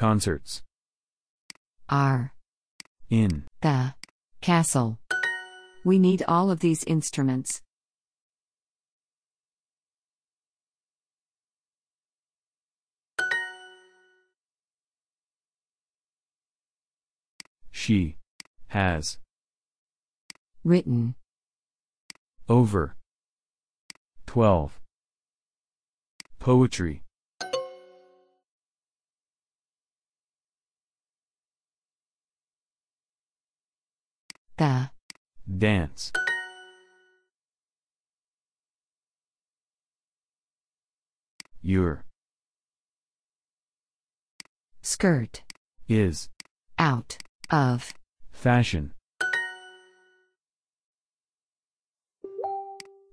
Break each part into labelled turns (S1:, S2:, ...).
S1: concerts
S2: are in the castle. We need all of these instruments.
S1: She has written over 12 poetry The dance. Your
S2: skirt is out of fashion.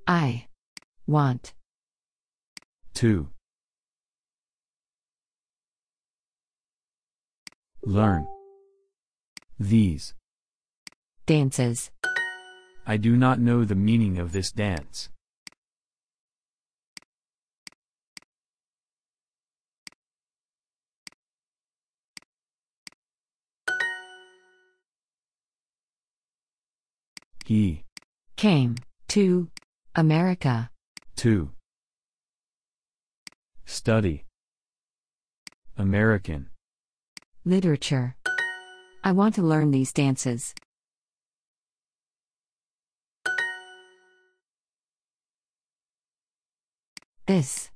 S2: I want
S1: to learn these
S2: Dances.
S1: I do not know the meaning of this dance. He
S2: came to America
S1: to study American
S2: literature. I want to learn these dances. This.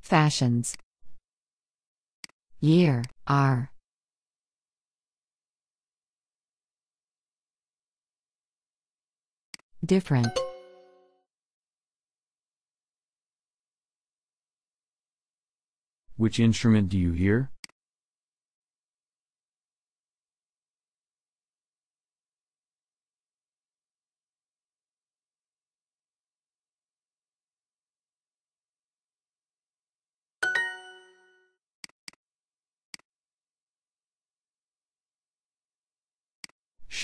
S2: Fashions. Year, R. Different.
S1: Which instrument do you hear?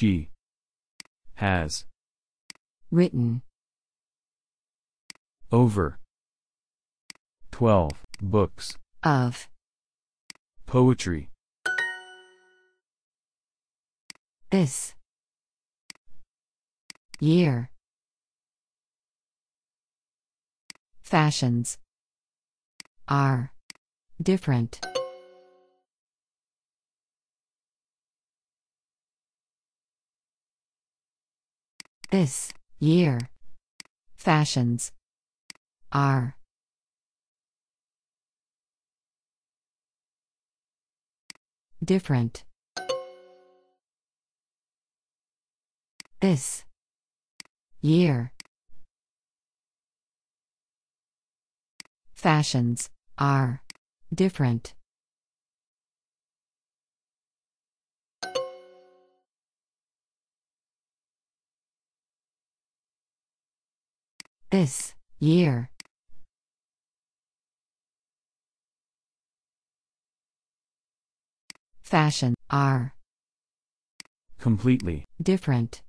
S1: She has written over 12 books of poetry.
S2: This year fashions are different. This year. Fashions are different. This year. Fashions are different. This year. Fashion, are
S1: completely
S2: different.